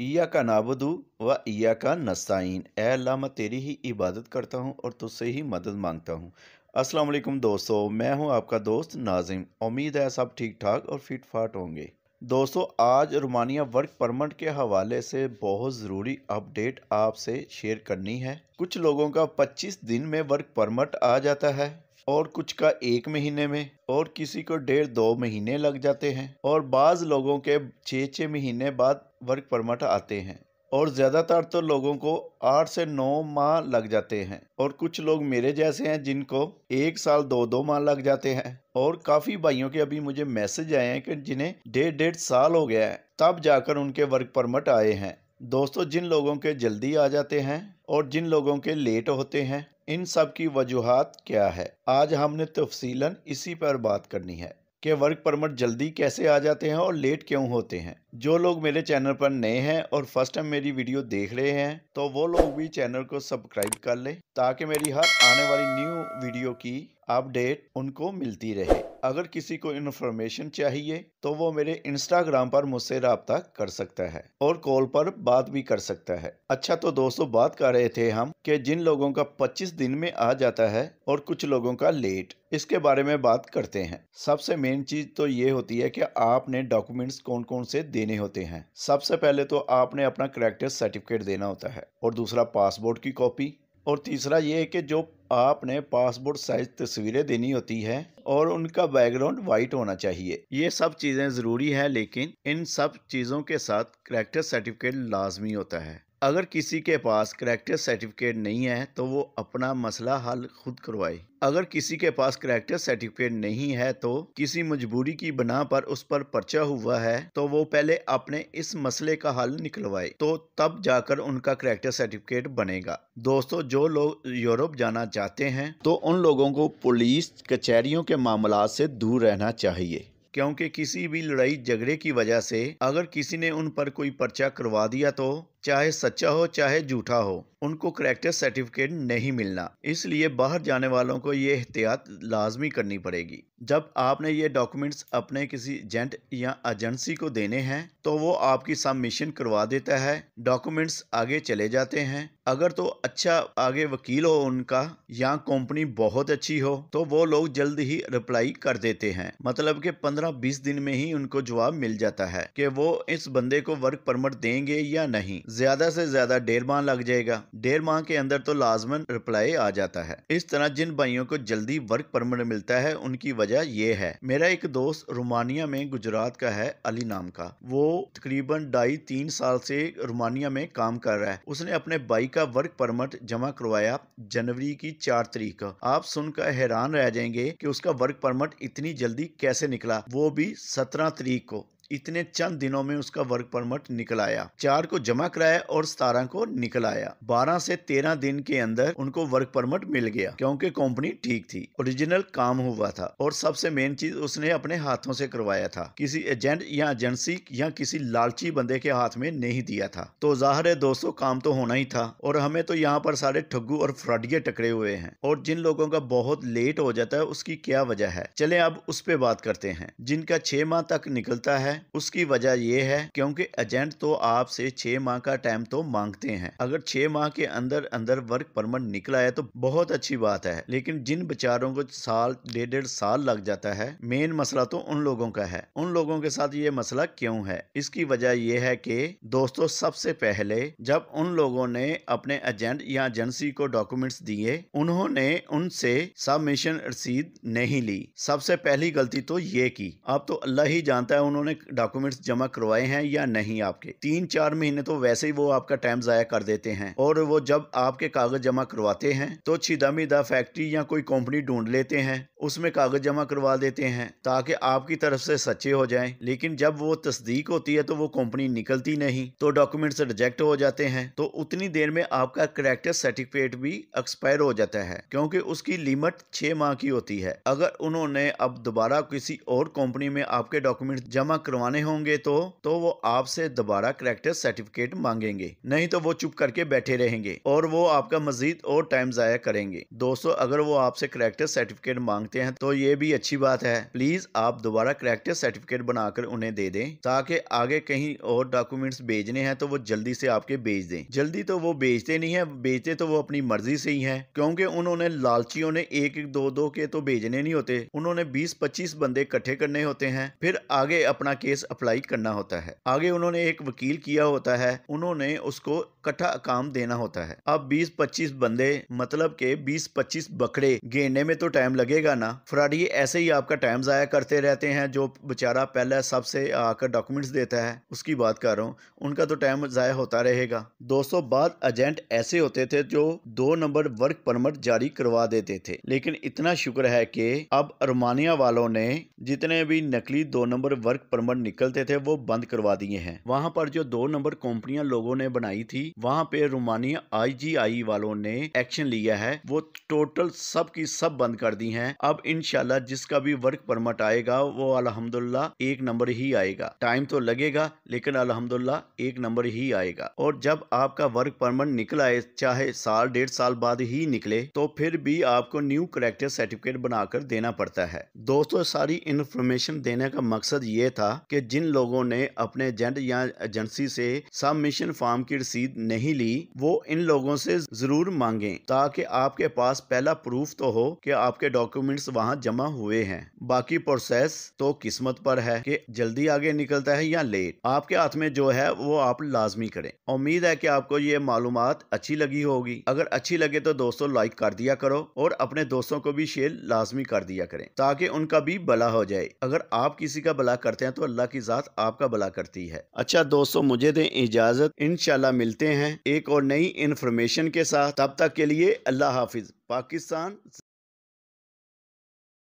ईया का नाबदू व ईया का नस्ताइन ए अल्लाह मैं तेरी ही इबादत करता हूँ और तुझसे ही मदद मांगता हूँ वालेकुम दोस्तों मैं हूँ आपका दोस्त नाजिम उम्मीद है सब ठीक ठाक और फिट फाट होंगे दोस्तों आज रोमानिया वर्क परमिट के हवाले से बहुत ज़रूरी अपडेट आपसे शेयर करनी है कुछ लोगों का पच्चीस दिन में वर्क परमिट आ जाता है और कुछ का एक महीने में और किसी को डेढ़ दो महीने लग जाते हैं और बाज़ लोगों के छः छः महीने बाद वर्क परमिट आते हैं और ज़्यादातर तो लोगों को आठ से नौ माह लग जाते हैं और कुछ लोग मेरे जैसे हैं जिनको एक साल दो दो माह लग जाते हैं और काफ़ी भाइयों के अभी मुझे मैसेज आए हैं कि जिन्हें डेढ़ डेढ़ साल हो गया है तब जाकर उनके वर्क परमिट आए हैं दोस्तों जिन लोगों के जल्दी आ जाते हैं और जिन लोगों के लेट होते हैं इन सब की वजूहत क्या है आज हमने तफसीला इसी पर बात करनी है के वर्क परमिट जल्दी कैसे आ जाते हैं और लेट क्यों होते हैं जो लोग मेरे चैनल पर नए हैं और फर्स्ट टाइम मेरी वीडियो देख रहे हैं तो वो लोग भी चैनल को सब्सक्राइब कर ले ताकि मेरी हर आने वाली न्यू वीडियो की अपडेट उनको मिलती रहे अगर किसी को इन्फॉर्मेशन चाहिए तो वो मेरे इंस्टाग्राम पर मुझसे रबता कर सकता है और कॉल पर बात भी कर सकता है अच्छा तो दोस्तों बात कर रहे थे हम कि जिन लोगों का 25 दिन में आ जाता है और कुछ लोगों का लेट इसके बारे में बात करते हैं सबसे मेन चीज तो ये होती है कि आपने डॉक्यूमेंट्स कौन कौन से देने होते हैं सबसे पहले तो आपने अपना करेक्टर सर्टिफिकेट देना होता है और दूसरा पासपोर्ट की कॉपी और तीसरा ये है कि जो आपने पासपोर्ट साइज तस्वीरें देनी होती है और उनका बैकग्राउंड वाइट होना चाहिए ये सब चीज़ें ज़रूरी है लेकिन इन सब चीज़ों के साथ करेक्टर सर्टिफिकेट लाजमी होता है अगर किसी के पास करेक्टर सर्टिफिकेट नहीं है तो वो अपना मसला हल खुद करवाए अगर किसी के पास करेक्टर सर्टिफिकेट नहीं है तो किसी मजबूरी की बना पर उस पर पर्चा हुआ है तो वो पहले अपने इस मसले का हल निकलवाए तो तब जाकर उनका करेक्टर सर्टिफिकेट बनेगा दोस्तों जो लोग यूरोप जाना चाहते हैं तो उन लोगों को पुलिस कचहरियों के मामला से दूर रहना चाहिए क्योंकि किसी भी लड़ाई झगड़े की वजह से अगर किसी ने उन पर कोई पर्चा करवा दिया तो चाहे सच्चा हो चाहे झूठा हो उनको करेक्टर सर्टिफिकेट नहीं मिलना इसलिए बाहर जाने वालों को ये एहतियात लाजमी करनी पड़ेगी जब आपने ये डॉक्यूमेंट्स अपने किसी एजेंट या एजेंसी को देने हैं तो वो आपकी सबमिशन करवा देता है डॉक्यूमेंट्स आगे चले जाते हैं अगर तो अच्छा आगे वकील हो उनका या कंपनी बहुत अच्छी हो तो वो लोग जल्द ही रिप्लाई कर देते हैं मतलब कि पंद्रह बीस दिन में ही उनको जवाब मिल जाता है कि वो इस बंदे को वर्क परमिट देंगे या नहीं ज्यादा से ज्यादा डेढ़ माह लग जाएगा डेढ़ माह के अंदर तो लाजमन रिप्लाई आ जाता है इस तरह जिन भाइयों को जल्दी वर्क परमिट मिलता है उनकी वजह यह है मेरा एक दोस्त रोमानिया में गुजरात का है अली नाम का वो तकरीबन ढाई तीन साल से रोमानिया में काम कर रहा है उसने अपने भाई का वर्क परमिट जमा करवाया जनवरी की चार तारीख को आप सुनकर हैरान रह जाएंगे कि उसका वर्क परमिट इतनी जल्दी कैसे निकला वो भी सत्रह तारीख को इतने चंद दिनों में उसका वर्क परमिट निकल आया चार को जमा कराया और सतारह को निकल आया बारह से तेरह दिन के अंदर उनको वर्क परमिट मिल गया क्योंकि कंपनी ठीक थी ओरिजिनल काम हुआ था और सबसे मेन चीज उसने अपने हाथों से करवाया था किसी एजेंट या एजेंसी या किसी लालची बंदे के हाथ में नहीं दिया था तो जाहिर है दोस्तों काम तो होना ही था और हमें तो यहाँ पर सारे ठग्गू और फ्रॉडिये टकरे हुए हैं और जिन लोगों का बहुत लेट हो जाता है उसकी क्या वजह है चले अब उस पर बात करते हैं जिनका छह माह तक निकलता है है उसकी वजह यह है क्योंकि एजेंट तो आपसे छह माह का टाइम तो मांगते हैं अगर छह माह के अंदर अंदर वर्क परमिट निकला है तो बहुत अच्छी बात है लेकिन जिन बेचारों को साल डेढ़ डेढ़ साल लग जाता है मेन मसला तो उन लोगों का है उन लोगों के साथ ये मसला क्यों है इसकी वजह यह है कि दोस्तों सबसे पहले जब उन लोगों ने अपने एजेंट या एजेंसी को डॉक्यूमेंट्स दिए उन्होंने उनसे सबमिशन रसीद नहीं ली सबसे पहली गलती तो ये की अब तो अल्लाह ही जानता है उन्होंने डॉक्यूमेंट्स जमा करवाए हैं या नहीं आपके तीन चार महीने तो वैसे ही वो आपका टाइम ज़ाया कर देते हैं और वो जब आपके कागज़ जमा करवाते हैं तो छिदामीदा फैक्ट्री या कोई कंपनी ढूंढ लेते हैं उसमें कागज़ जमा करवा देते हैं ताकि आपकी तरफ से सच्चे हो जाए लेकिन जब वो तस्दीक होती है तो वो कंपनी निकलती नहीं तो डॉक्यूमेंट्स रिजेक्ट हो जाते हैं तो उतनी देर में आपका करेक्टर सर्टिफिकेट भी एक्सपायर हो जाता है क्योंकि उसकी लिमिट छह माह की होती है अगर उन्होंने अब दोबारा किसी और कंपनी में आपके डॉक्यूमेंट जमा करवा करवाने होंगे तो तो वो आपसे दोबारा करेक्टर सर्टिफिकेट मांगेंगे नहीं तो वो चुप करके बैठे रहेंगे और वो आपका मजीद और टाइम ज़ाया करेंगे दोस्तों अगर वो आपसे करेक्टर सर्टिफिकेट मांगते हैं तो ये भी अच्छी बात है प्लीज़ आप दोबारा करेक्टर सर्टिफिकेट बनाकर उन्हें दे दें ताकि आगे कहीं और डॉक्यूमेंट्स भेजने हैं तो वो जल्दी से आपके भेज दें जल्दी तो वो भेजते नहीं है भेजते तो वो अपनी मर्जी से ही है क्योंकि उन्होंने लालचियों ने एक एक दो दो के तो भेजने नहीं होते उन्होंने बीस पच्चीस बंदे इकट्ठे करने होते हैं फिर आगे अपना केस अप्लाई करना होता है आगे उन्होंने एक वकील किया होता है उन्होंने उसको इकट्ठा काम देना होता है अब 20-25 बंदे मतलब के 20-25 बकरे गेड़ने में तो टाइम लगेगा ना फ्राडी ऐसे ही आपका टाइम ज़ाया करते रहते हैं जो बेचारा पहले सबसे आकर डॉक्यूमेंट्स देता है उसकी बात कर रहा हूँ उनका तो टाइम ज़ाया होता रहेगा दोस्तों बाद एजेंट ऐसे होते थे जो दो नंबर वर्क परमिट जारी करवा देते थे लेकिन इतना शुक्र है कि अब रोमानिया वालों ने जितने भी नकली दो नंबर वर्क परमिट नंबर निकलते थे वो बंद करवा दिए हैं वहाँ पर जो दो नंबर कंपनियां लोगों ने बनाई थी वहाँ पे रोमानिया आईजीआई वालों ने एक्शन लिया है वो टोटल सब की सब बंद कर दी हैं अब इनशाला जिसका भी वर्क परमिट आएगा वो अलहमदुल्ला एक नंबर ही आएगा टाइम तो लगेगा लेकिन अलहमदुल्ला एक नंबर ही आएगा और जब आपका वर्क परमिट निकला है चाहे साल डेढ़ साल बाद ही निकले तो फिर भी आपको न्यू करेक्टर सर्टिफिकेट बनाकर देना पड़ता है दोस्तों सारी इन्फॉर्मेशन देने का मकसद ये था कि जिन लोगों ने अपने एजेंट या एजेंसी से सबमिशन फॉर्म की रसीद नहीं ली वो इन लोगों से जरूर मांगे ताकि आपके पास पहला प्रूफ तो हो कि आपके डॉक्यूमेंट्स वहाँ जमा हुए हैं बाकी प्रोसेस तो किस्मत पर है कि जल्दी आगे निकलता है या लेट आपके हाथ में जो है वो आप लाजमी करें उम्मीद है की आपको ये मालूम अच्छी लगी होगी अगर अच्छी लगे तो दोस्तों लाइक कर दिया करो और अपने दोस्तों को भी शेयर लाजमी कर दिया करें ताकि उनका भी भला हो जाए अगर आप किसी का भला करते हैं तो अल्लाह की ज़ात आपका भला करती है अच्छा दोस्तों मुझे दें इजाज़त इन मिलते हैं एक और नई इन्फॉर्मेशन के साथ तब तक के लिए अल्लाह हाफिज़ पाकिस्तान